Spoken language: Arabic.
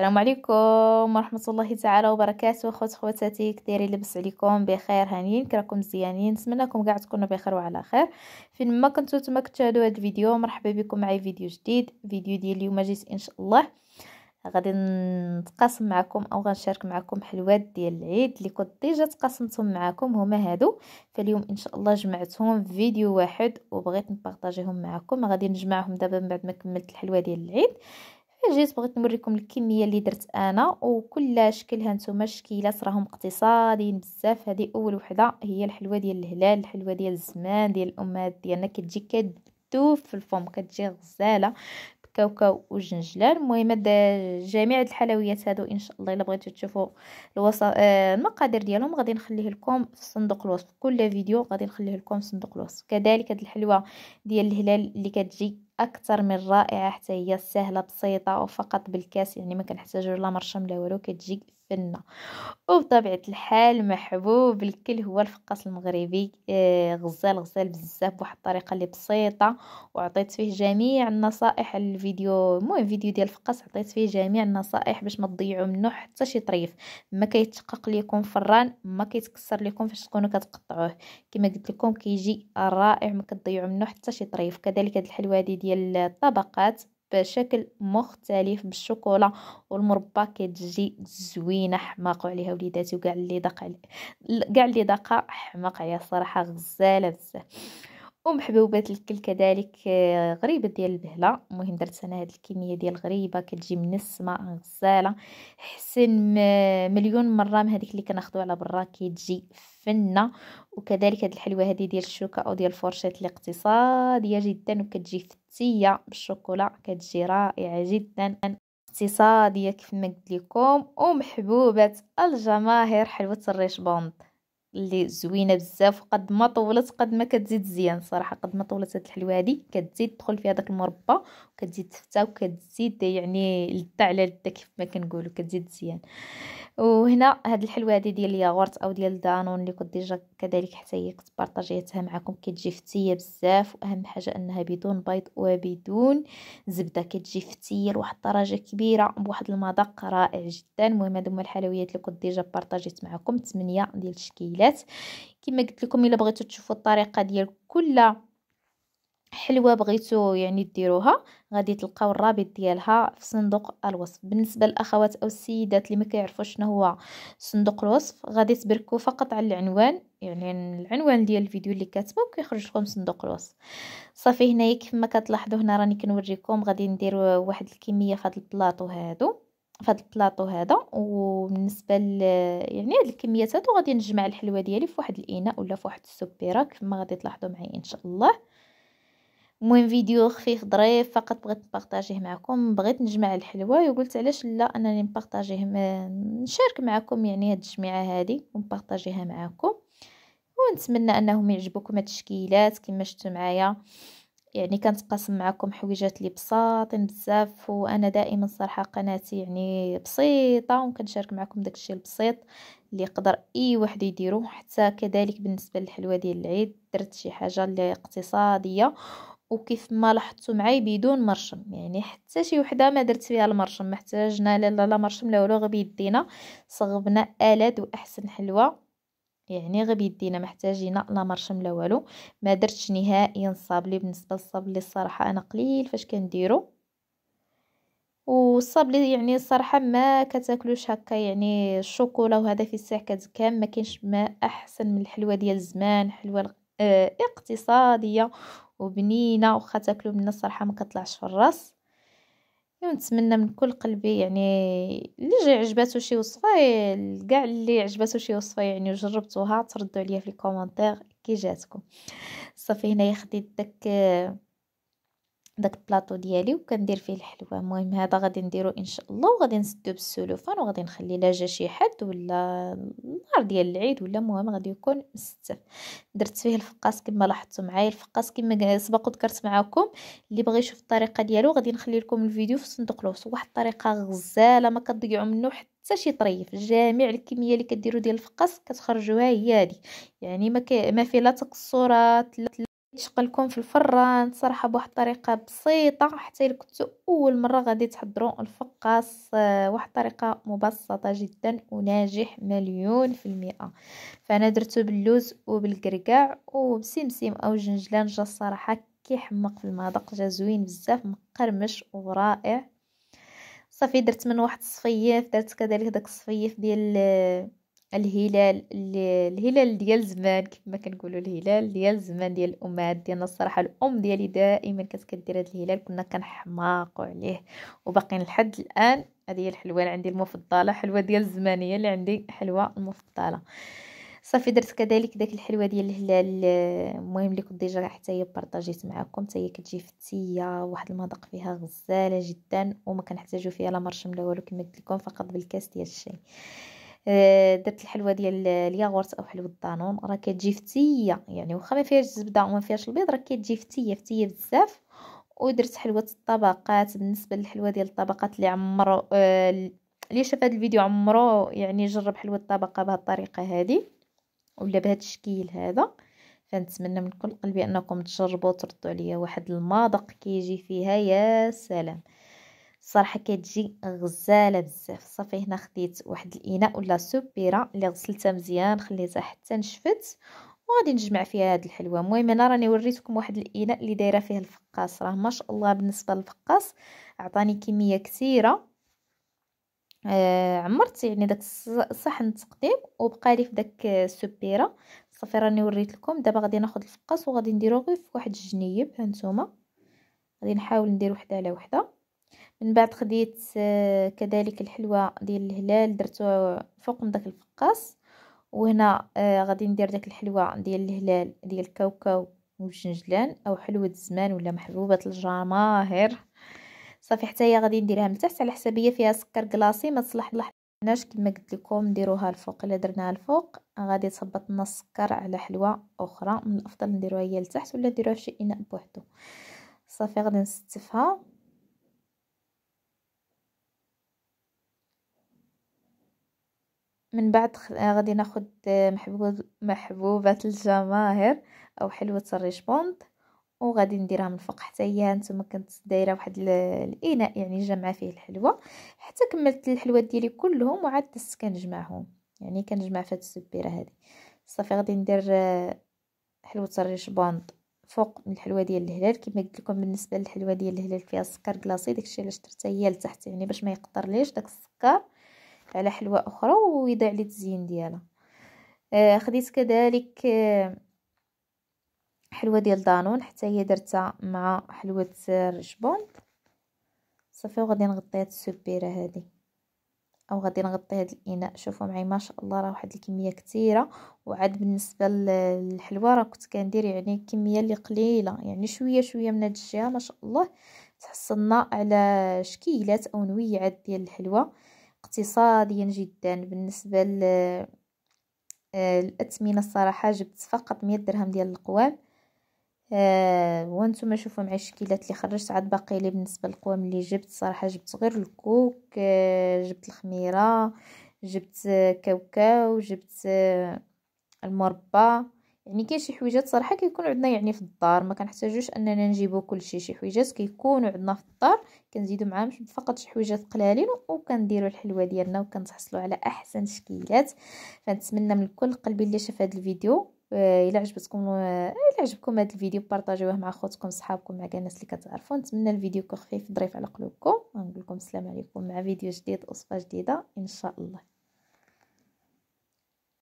السلام عليكم ورحمة الله تعالى وبركاته خوت خواتاتي كديري لبس عليكم بخير هانيين كراكم مزيانين نتمنىكم كاع تكونوا بخير وعلى خير فين ما كنتو تما كتشاهدوا هذا الفيديو مرحبا بكم معي فيديو جديد فيديو ديال اليوم جيت ان شاء الله غادي نتقاسم معكم او غنشارك معكم حلوات ديال العيد اللي كنت ديجا تقاسمتهم معكم هما هادو فاليوم ان شاء الله جمعتهم في فيديو واحد وبغيت نبارطاجيهم معكم غادي نجمعهم دابا من بعد ما كملت الحلوه ديال العيد جيت بغيت نوريكم الكميه اللي درت انا وكل شكلها نتوما شكيلات راهم اقتصاديين بزاف هذه اول وحده هي الحلوه ديال الهلال الحلوه ديال الزمان ديال الامهات ديالنا كتجي كدوف في الفم كتجي غزاله كاوكاو وجنجلان المهم جميع الحلويات هادو ان شاء الله الا بغيتو تشوفوا الوصف آه، المقادير ديالهم غادي نخليه لكم في صندوق الوصف كل فيديو غادي نخليه لكم في صندوق الوصف كذلك هاد الحلوه ديال الهلال اللي كتجي اكثر من رائعه حتى هي سهله بسيطه وفقط بالكاس يعني ما كنحتاجو لا مرشم لا والو كتجي فنة وبطبيعة الحال محبوب الكل هو الفقاس المغربي آه، غزال غزال بزاف بواحد الطريقة اللي بسيطة وعطيت فيه جميع النصائح الفيديو مو فيديو ديال الفقاس عطيت فيه جميع النصائح باش ما تضيعوا منه حتى شي طريف ما كيتشقق ليكم فران ما كيتكسر ليكم فاش تكونوا كتقطعوه كما قلت لكم كيجي رائع ما كتضيعوا منه حتى شي طريف كذلك هذه الحلوه هذه ديال الطبقات بشكل مختلف بالشوكولا والمربى كتجي زوينه حماق عليها وليداتي وكاع اللي داق كاع اللي داق حماق عليها الصراحه غزاله بزاف ومحبوبات الكل كذلك آه، غريبه ديال البهله المهم درت انا هذه الكميه ديال غريبه كتجي من السماء غزاله حسن آه، مليون مره من هذيك اللي كناخذو على برا كتجي فنه وكذلك هذه الحلوه هذه ديال الشوكه او ديال الفرشاه الاقتصاديه جدا وكتجي فتيه بالشوكولا كتجي رائعه جدا اقتصاديه كيف ما قلت لكم ومحبوبه الجماهير حلوه الريش بوند اللي زوينه بزاف قد ما طولت قد ما كتزيد زيان صراحه قد ما طولت هاد الحلوه هادي كتزيد تدخل فيها داك المربى وكتزيد تفتى وكتزيد يعني لذة على لذة كيف ما كنقولوا كتزيد زيان وهنا هاد الحلوه هذه ديال الياغورت او ديال دانون اللي كنت ديجا كذلك حتى هي كنت بارطاجيتها معكم كتجي فتيه بزاف واهم حاجه انها بدون بيض وبدون زبده كتجي فتيه لواحد الدرجه كبيره بواحد المذاق رائع جدا المهم هادو هما الحلويات اللي كنت ديجا بارطاجيت معكم 8 ديال الشكيلات الحلويات كما قلت لكم الا بغيتو تشوفوا الطريقه ديال كل حلوه بغيتو يعني ديروها غادي تلقاو الرابط ديالها في صندوق الوصف بالنسبه للاخوات او السيدات اللي ما كيعرفوش شنو هو صندوق الوصف غادي تبركوا فقط على العنوان يعني العنوان ديال الفيديو اللي كاتبه كيخرج لكم صندوق الوصف صافي هنايا كما كتلاحظوا هنا راني كنوريكم غادي ندير واحد الكميه في هاد البلاطو هادو فهاد البلاطو هذا وبالنسبه ل يعني هاد الكميات هادو غادي نجمع الحلوه ديالي في واحد الاناء ولا في واحد السبيره كما غادي تلاحظوا معايا ان شاء الله المهم فيديو خفيف ظريف فقط بغيت نبارطاجيه معكم بغيت نجمع الحلوى وقلت علاش لا انني نبارطاجيه نشارك معكم يعني هاد الجميعه هادي ونبارطاجيها معكم ونتمنى انهم يعجبكم هاد التشكيلات كما شفتوا معايا يعني كنتقاسم معكم حويجات لي بساطين بزاف وانا دائما صراحه قناتي يعني بسيطه وكنشارك معكم داكشي البسيط اللي يقدر اي واحد يديرو حتى كذلك بالنسبه للحلوه ديال العيد درت شي حاجه اللي اقتصاديه وكيف ما لاحظتوا معي بدون مرشم يعني حتى شي وحده ما درت فيها المرشم محتاجنا لا لا مرشم لا والو غير بيدينا صغبنا الاد واحسن حلوى يعني غير بيدينا محتاجين لا مرشم لا والو ما درتش نهائيا الصابلي بالنسبه للصابلي الصراحه انا قليل فاش كنديرو والصابلي يعني الصراحه ما كتاكلوش هكا يعني الشوكولا وهذا في الساع كتكام ما كاينش ما احسن من الحلوه ديال زمان حلوه آه، اقتصاديه وبنينه واخا تاكلو منها الصراحه ما كطلعش في الراس ونتمنى من كل قلبي يعني اللي عجباتو شي وصفه كاع اللي عجباتو شي وصفه يعني وجربتوها تردوا عليا في الكومونتير كي جاتكم صافي هنايا خديت داك داك البلاطو ديالي وكندير فيه الحلوى المهم هذا غادي نديرو ان شاء الله وغادي نسدو بالسلوفان وغادي نخلي لا جا شي حد ولا النهار ديال العيد ولا المهم غادي يكون مستف درت فيه الفقاس كما لاحظتوا معايا الفقاس كما سبق وذكرت معاكم اللي بغى يشوف الطريقه ديالو غادي نخلي لكم الفيديو في صندوق الوصف واحد الطريقه غزاله ما كتضيعوا منه حتى شي طريف جميع الكميه اللي كديروا ديال الفقاس كتخرجوها هي هذه يعني ما, ما فيه لا تقصرات لا يشقلكم في الفران صراحة بواحد الطريقة بسيطة حتى إلا كنتو أول مرة غادي تحضروا الفقاص آه، واحد الطريقة مبسطة جدا وناجح مليون في المئة فأنا درتو باللوز وبالكركاع وبسمسم أو جنجلان جا صراحة كيحمق في المذاق جا زوين بزاف مقرمش ورائع صافي درت من واحد الصفيف درت كذلك داك الصفيف ديال آه، الهلال الهلال ديال زمان كيف ما كنقولوا الهلال ديال زمان ديال الامهات ديالنا الصراحه الام ديالي دائما كانت كدير هذا الهلال كنا كنحماقوا عليه وباقيين لحد الان هذه هي الحلوه اللي عندي المفضله حلوه ديال زمان هي اللي عندي حلوه المفضله صافي درت كذلك داك الحلوه ديال الهلال المهم آه، اللي كنت ديجا حتى هي بارطاجيت معكم حتى هي كتجي فتيه واحد المذاق فيها غزاله جدا وما كنحتاجو فيها لا مرشم لا والو كما قلت لكم فقط بالكاس ديال الشاي آه، درت الحلوه ديال الياغورت او حلوه الدانون راه كتجي فتيه يعني واخا ما فيهاش الزبده وما فيهاش البيض راه كتجي فتيه فتيه بزاف ودرت حلوه الطبقات بالنسبه للحلوه ديال الطبقات اللي عمرو آه، اللي شاف هذا الفيديو عمرو يعني جرب حلوه الطبقه بهذه الطريقه هذه ولا بهذا الشكل هذا فنتمنى من كل قلبي انكم تجربوا وتردوا عليا واحد المذاق كيجي فيها يا سلام صراحه كتجي غزاله بزاف صافي هنا خديت واحد الاناء ولا سوبيره اللي غسلتها مزيان خليتها حتى نشفت وغادي نجمع فيها هاد الحلوه المهم انا راني وريتكم واحد الاناء اللي دايره فيه الفقاص راه ما شاء الله بالنسبه للفقاص عطاني كميه كثيره آه عمرت يعني داك صحن التقديم وبقى لي في داك السبيره صافي راني وريت لكم دابا غادي ناخذ الفقاص وغادي نديرو غير في واحد الجنيب هانتوما غادي نحاول ندير وحده على وحده من بعد خديت آه، كذلك الحلوه ديال الهلال درتو فوق من داك الفقاس وهنا آه، غادي ندير داك الحلوه ديال الهلال ديال الكاوكاو والجنجلان او حلوه الزمان ولا محبوبه الجماهير صافي حتى هي غادي نديرها من تحت على حسابيه فيها سكر كلاصي ما تصلح لحناش كما قلت لكم نديروها الفوق الا درناها الفوق غادي تهبط لنا السكر على حلوه اخرى من الافضل نديروها هي لتحت ولا نديروها في شي اناء بوحدو صافي غادي نستفها من بعد آه، غادي ناخد آه، محبوب محبوبة الجماهير او حلوة الريشبوند وغادي نديرها من الفوق حتى هي نتوما كنت دايره واحد الاناء يعني جمع فيه الحلوه حتى كملت الحلوات ديالي كلهم وعاد دست كنجمعهم يعني كنجمع في السبيره هذه صافي غادي ندير آه، حلوه بوند فوق من الحلوه ديال الهلال كما قلت لكم بالنسبه للحلوه ديال الهلال فيها السكر كلاصي داكشي علاش درتها هي لتحت يعني باش ما يقطرليش داك السكر على حلوى اخرى ويضع لي التزيين ديالها آه خديت كذلك حلوه آه، حلوى ديال دانون حتى هي درتها مع حلوه الرجبون صافي وغادي نغطي هاد السبيره هذه او غادي نغطي هاد الاناء شوفوا معايا ما شاء الله راه واحد الكميه كثيره وعاد بالنسبه للحلوه راه كنت كندير يعني كميه اللي قليله يعني شويه شويه من هاد الجهه ما شاء الله تحصلنا على شكيلات او نويعات ديال الحلوى اقتصاديا جدا بالنسبة للأثمنة آه، الصراحة جبت فقط مية درهم ديال القوام آه وانتم شوفوا معي الشكيلات اللي خرجت عاد باقي لي بالنسبه للقوام اللي جبت صراحه جبت غير الكوك آه جبت الخميره جبت آه، كاوكاو جبت آه المربى يعني كاين شي حويجات صراحه كيكونوا عندنا يعني في الدار ما كنحتاجوش اننا نجيبو كلشي شي حويجات كيكونوا عندنا في الدار كنزيدو معاهم فقط شي حويجات قلالين وكنديروا الحلوه ديالنا وكنتحصلوا على احسن تشكيلات فنتمنى من كل قلبي اللي شاف هذا الفيديو آه، الا عجبتكم آه، الا عجبكم هذا الفيديو بارطاجيوه مع خوتكم صحابكم مع كاع الناس اللي كتعرفوا نتمنى الفيديو يكون خفيف ظريف على قلوبكم نقول لكم السلام عليكم مع فيديو جديد وصفه جديده ان شاء الله